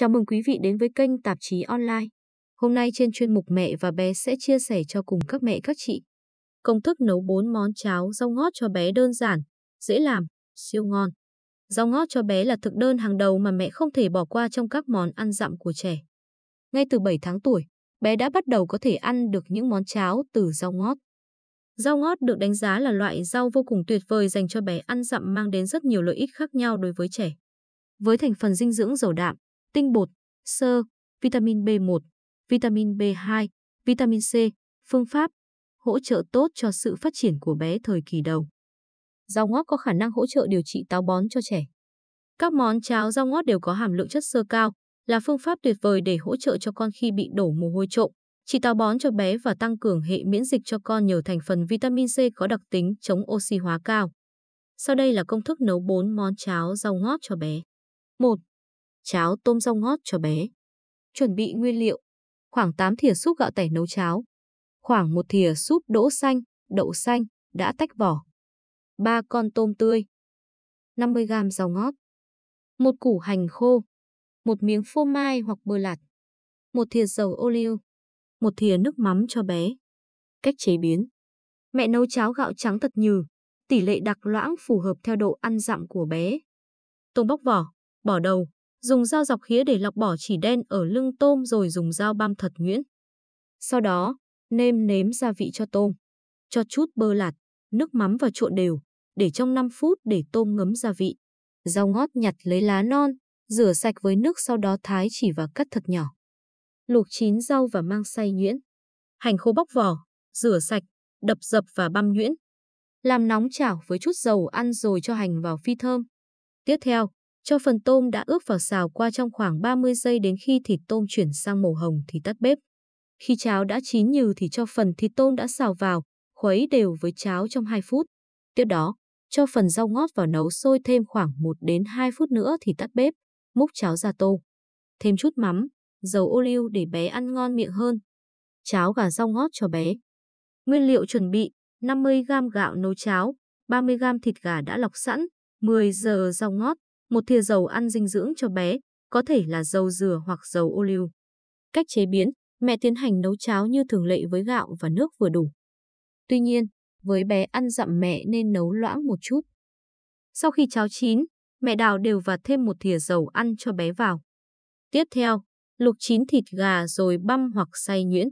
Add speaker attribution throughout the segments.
Speaker 1: Chào mừng quý vị đến với kênh Tạp chí Online. Hôm nay trên chuyên mục Mẹ và bé sẽ chia sẻ cho cùng các mẹ các chị. Công thức nấu 4 món cháo rau ngót cho bé đơn giản, dễ làm, siêu ngon. Rau ngót cho bé là thực đơn hàng đầu mà mẹ không thể bỏ qua trong các món ăn dặm của trẻ. Ngay từ 7 tháng tuổi, bé đã bắt đầu có thể ăn được những món cháo từ rau ngót. Rau ngót được đánh giá là loại rau vô cùng tuyệt vời dành cho bé ăn dặm mang đến rất nhiều lợi ích khác nhau đối với trẻ. Với thành phần dinh dưỡng giàu đạm, tinh bột, sơ, vitamin B1, vitamin B2, vitamin C, phương pháp hỗ trợ tốt cho sự phát triển của bé thời kỳ đầu. Rau ngót có khả năng hỗ trợ điều trị táo bón cho trẻ. Các món cháo rau ngót đều có hàm lượng chất xơ cao, là phương pháp tuyệt vời để hỗ trợ cho con khi bị đổ mồ hôi trộm, trị táo bón cho bé và tăng cường hệ miễn dịch cho con nhờ thành phần vitamin C có đặc tính chống oxy hóa cao. Sau đây là công thức nấu 4 món cháo rau ngót cho bé. 1 cháo tôm rau ngót cho bé. Chuẩn bị nguyên liệu. Khoảng 8 thìa súp gạo tẻ nấu cháo. Khoảng 1 thìa súp đỗ xanh, đậu xanh, đã tách vỏ. 3 con tôm tươi. 50 g rau ngót. Một củ hành khô. Một miếng phô mai hoặc bơ lạt. Một thìa dầu ô liu. Một thìa nước mắm cho bé. Cách chế biến. Mẹ nấu cháo gạo trắng thật nhừ, tỷ lệ đặc loãng phù hợp theo độ ăn dặm của bé. Tôm bóc vỏ, bỏ đầu, dùng dao dọc khía để lọc bỏ chỉ đen ở lưng tôm rồi dùng dao băm thật nhuyễn. Sau đó, nêm nếm gia vị cho tôm, cho chút bơ lạt, nước mắm và trộn đều, để trong 5 phút để tôm ngấm gia vị. Rau ngót nhặt lấy lá non, rửa sạch với nước sau đó thái chỉ và cắt thật nhỏ. Luộc chín rau và mang xay nhuyễn. Hành khô bóc vỏ, rửa sạch, đập dập và băm nhuyễn. Làm nóng chảo với chút dầu ăn rồi cho hành vào phi thơm. Tiếp theo, cho phần tôm đã ướp vào xào qua trong khoảng 30 giây đến khi thịt tôm chuyển sang màu hồng thì tắt bếp. Khi cháo đã chín nhừ thì cho phần thịt tôm đã xào vào, khuấy đều với cháo trong 2 phút. Tiếp đó, cho phần rau ngót vào nấu sôi thêm khoảng 1 đến 2 phút nữa thì tắt bếp, múc cháo ra tô. Thêm chút mắm, dầu ô liu để bé ăn ngon miệng hơn. Cháo gà rau ngót cho bé. Nguyên liệu chuẩn bị: 50 g gạo nấu cháo, 30 g thịt gà đã lọc sẵn, 10 giờ rau ngót, một thìa dầu ăn dinh dưỡng cho bé, có thể là dầu dừa hoặc dầu ô liu. Cách chế biến, mẹ tiến hành nấu cháo như thường lệ với gạo và nước vừa đủ. Tuy nhiên, với bé ăn dặm mẹ nên nấu loãng một chút. Sau khi cháo chín, mẹ đào đều và thêm một thìa dầu ăn cho bé vào. Tiếp theo, luộc chín thịt gà rồi băm hoặc xay nhuyễn.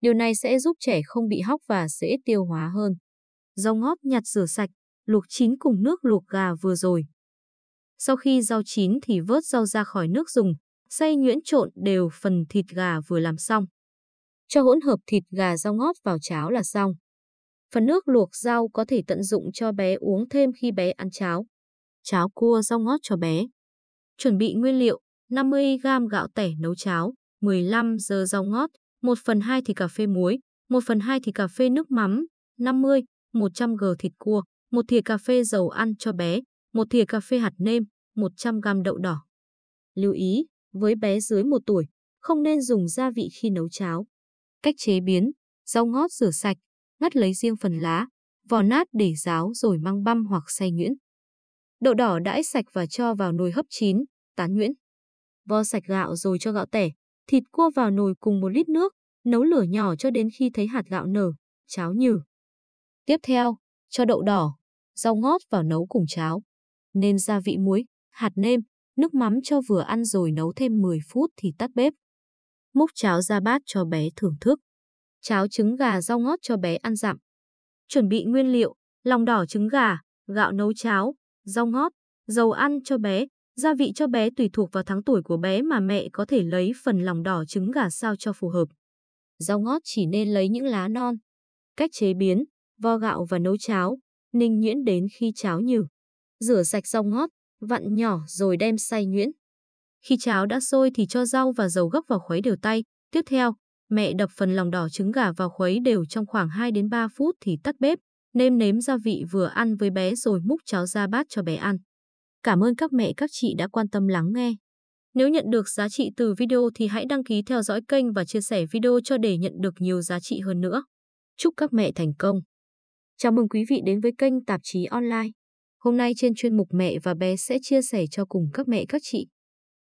Speaker 1: Điều này sẽ giúp trẻ không bị hóc và dễ tiêu hóa hơn. Rau ngót nhặt rửa sạch, luộc chín cùng nước luộc gà vừa rồi. Sau khi rau chín thì vớt rau ra khỏi nước dùng, xay nhuyễn trộn đều phần thịt gà vừa làm xong. Cho hỗn hợp thịt gà rau ngót vào cháo là xong. Phần nước luộc rau có thể tận dụng cho bé uống thêm khi bé ăn cháo. Cháo cua rau ngót cho bé. Chuẩn bị nguyên liệu 50 g gạo tẻ nấu cháo, 15 giờ rau ngót, 1 phần 2 thì cà phê muối, 1 phần 2 thì cà phê nước mắm, 50, 100 g thịt cua, 1 thìa cà phê dầu ăn cho bé, một thìa cà phê hạt nêm, 100 g đậu đỏ. Lưu ý, với bé dưới 1 tuổi, không nên dùng gia vị khi nấu cháo. Cách chế biến, rau ngót rửa sạch, ngắt lấy riêng phần lá, vò nát để ráo rồi mang băm hoặc xay nhuyễn. Đậu đỏ đãi sạch và cho vào nồi hấp chín, tán nhuyễn. Vo sạch gạo rồi cho gạo tẻ, thịt cua vào nồi cùng một lít nước, nấu lửa nhỏ cho đến khi thấy hạt gạo nở, cháo nhừ. Tiếp theo, cho đậu đỏ, rau ngót vào nấu cùng cháo nên gia vị muối, hạt nêm, nước mắm cho vừa ăn rồi nấu thêm 10 phút thì tắt bếp. Múc cháo ra bát cho bé thưởng thức. Cháo trứng gà rau ngót cho bé ăn dặm. Chuẩn bị nguyên liệu, lòng đỏ trứng gà, gạo nấu cháo, rau ngót, dầu ăn cho bé, gia vị cho bé tùy thuộc vào tháng tuổi của bé mà mẹ có thể lấy phần lòng đỏ trứng gà sao cho phù hợp. Rau ngót chỉ nên lấy những lá non. Cách chế biến, vo gạo và nấu cháo, ninh nhuyễn đến khi cháo nhừ rửa sạch rau ngót, vặn nhỏ rồi đem xay nhuyễn. Khi cháo đã sôi thì cho rau và dầu gấc vào khuấy đều tay. Tiếp theo, mẹ đập phần lòng đỏ trứng gà vào khuấy đều trong khoảng 2 đến 3 phút thì tắt bếp, nêm nếm gia vị vừa ăn với bé rồi múc cháo ra bát cho bé ăn. Cảm ơn các mẹ các chị đã quan tâm lắng nghe. Nếu nhận được giá trị từ video thì hãy đăng ký theo dõi kênh và chia sẻ video cho để nhận được nhiều giá trị hơn nữa. Chúc các mẹ thành công! Chào mừng quý vị đến với kênh Tạp chí Online. Hôm nay trên chuyên mục mẹ và bé sẽ chia sẻ cho cùng các mẹ các chị.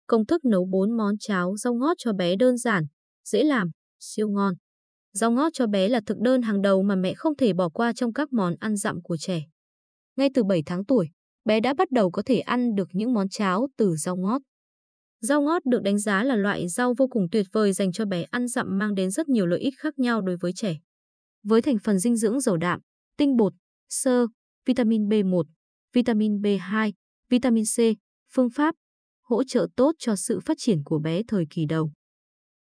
Speaker 1: Công thức nấu 4 món cháo rau ngót cho bé đơn giản, dễ làm, siêu ngon. Rau ngót cho bé là thực đơn hàng đầu mà mẹ không thể bỏ qua trong các món ăn dặm của trẻ. Ngay từ 7 tháng tuổi, bé đã bắt đầu có thể ăn được những món cháo từ rau ngót. Rau ngót được đánh giá là loại rau vô cùng tuyệt vời dành cho bé ăn dặm mang đến rất nhiều lợi ích khác nhau đối với trẻ. Với thành phần dinh dưỡng giàu đạm, tinh bột, sơ, vitamin B1, vitamin B2, vitamin C, phương pháp hỗ trợ tốt cho sự phát triển của bé thời kỳ đầu.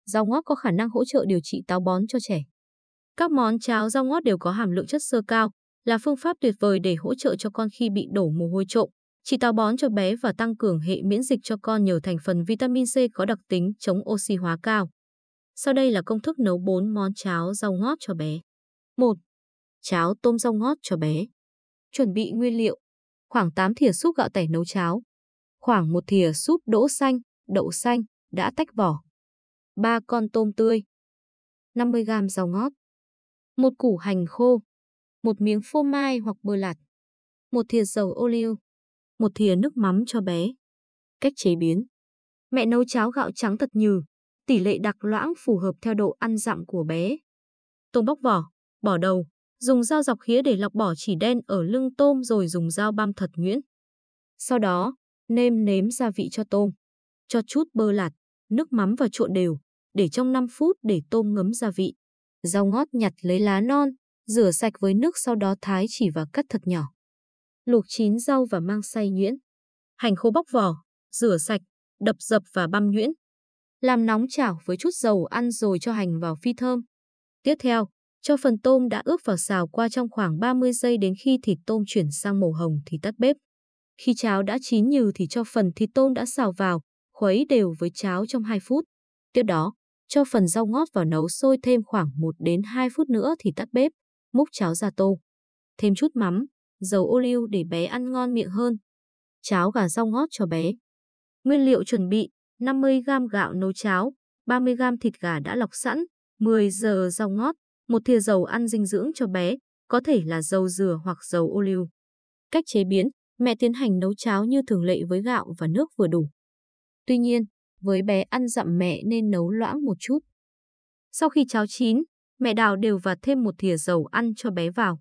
Speaker 1: Rau ngót có khả năng hỗ trợ điều trị táo bón cho trẻ. Các món cháo rau ngót đều có hàm lượng chất xơ cao, là phương pháp tuyệt vời để hỗ trợ cho con khi bị đổ mồ hôi trộm, trị táo bón cho bé và tăng cường hệ miễn dịch cho con nhờ thành phần vitamin C có đặc tính chống oxy hóa cao. Sau đây là công thức nấu 4 món cháo rau ngót cho bé. 1. Cháo tôm rau ngót cho bé. Chuẩn bị nguyên liệu: khoảng 8 thìa súp gạo tẻ nấu cháo, khoảng một thìa súp đỗ xanh, đậu xanh đã tách vỏ, 3 con tôm tươi, 50 g rau ngót, một củ hành khô, một miếng phô mai hoặc bơ lạt, một thìa dầu ô liu, một thìa nước mắm cho bé. Cách chế biến Mẹ nấu cháo gạo trắng thật nhừ, tỷ lệ đặc loãng phù hợp theo độ ăn dặm của bé. Tôm bóc vỏ, bỏ đầu, dùng dao dọc khía để lọc bỏ chỉ đen ở lưng tôm rồi dùng dao băm thật nhuyễn. Sau đó, nêm nếm gia vị cho tôm, cho chút bơ lạt, nước mắm vào trộn đều, để trong 5 phút để tôm ngấm gia vị. Rau ngót nhặt lấy lá non, rửa sạch với nước sau đó thái chỉ và cắt thật nhỏ. Luộc chín rau và mang xay nhuyễn. Hành khô bóc vỏ, rửa sạch, đập dập và băm nhuyễn. Làm nóng chảo với chút dầu ăn rồi cho hành vào phi thơm. Tiếp theo, cho phần tôm đã ướp vào xào qua trong khoảng 30 giây đến khi thịt tôm chuyển sang màu hồng thì tắt bếp. Khi cháo đã chín nhừ thì cho phần thịt tôm đã xào vào, khuấy đều với cháo trong 2 phút. Tiếp đó, cho phần rau ngót vào nấu sôi thêm khoảng 1 đến 2 phút nữa thì tắt bếp, múc cháo ra tô. Thêm chút mắm, dầu ô liu để bé ăn ngon miệng hơn. Cháo gà rau ngót cho bé. Nguyên liệu chuẩn bị: 50 g gạo nấu cháo, 30 g thịt gà đã lọc sẵn, 10 giờ rau ngót, một thìa dầu ăn dinh dưỡng cho bé, có thể là dầu dừa hoặc dầu ô liu. Cách chế biến, mẹ tiến hành nấu cháo như thường lệ với gạo và nước vừa đủ. Tuy nhiên, với bé ăn dặm mẹ nên nấu loãng một chút. Sau khi cháo chín, mẹ đào đều và thêm một thìa dầu ăn cho bé vào.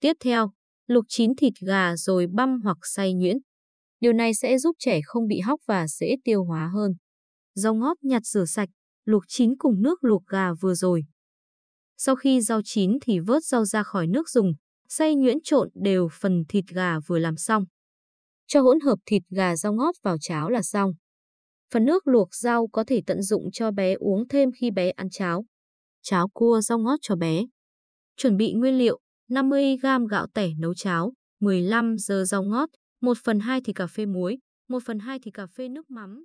Speaker 1: Tiếp theo, luộc chín thịt gà rồi băm hoặc xay nhuyễn. Điều này sẽ giúp trẻ không bị hóc và dễ tiêu hóa hơn. Rau ngót nhặt rửa sạch, luộc chín cùng nước luộc gà vừa rồi. Sau khi rau chín thì vớt rau ra khỏi nước dùng, xay nhuyễn trộn đều phần thịt gà vừa làm xong. Cho hỗn hợp thịt gà rau ngót vào cháo là xong. Phần nước luộc rau có thể tận dụng cho bé uống thêm khi bé ăn cháo. Cháo cua rau ngót cho bé. Chuẩn bị nguyên liệu 50 g gạo tẻ nấu cháo, 15 giờ rau ngót, 1 phần 2 thì cà phê muối, 1 phần 2 thì cà phê nước mắm.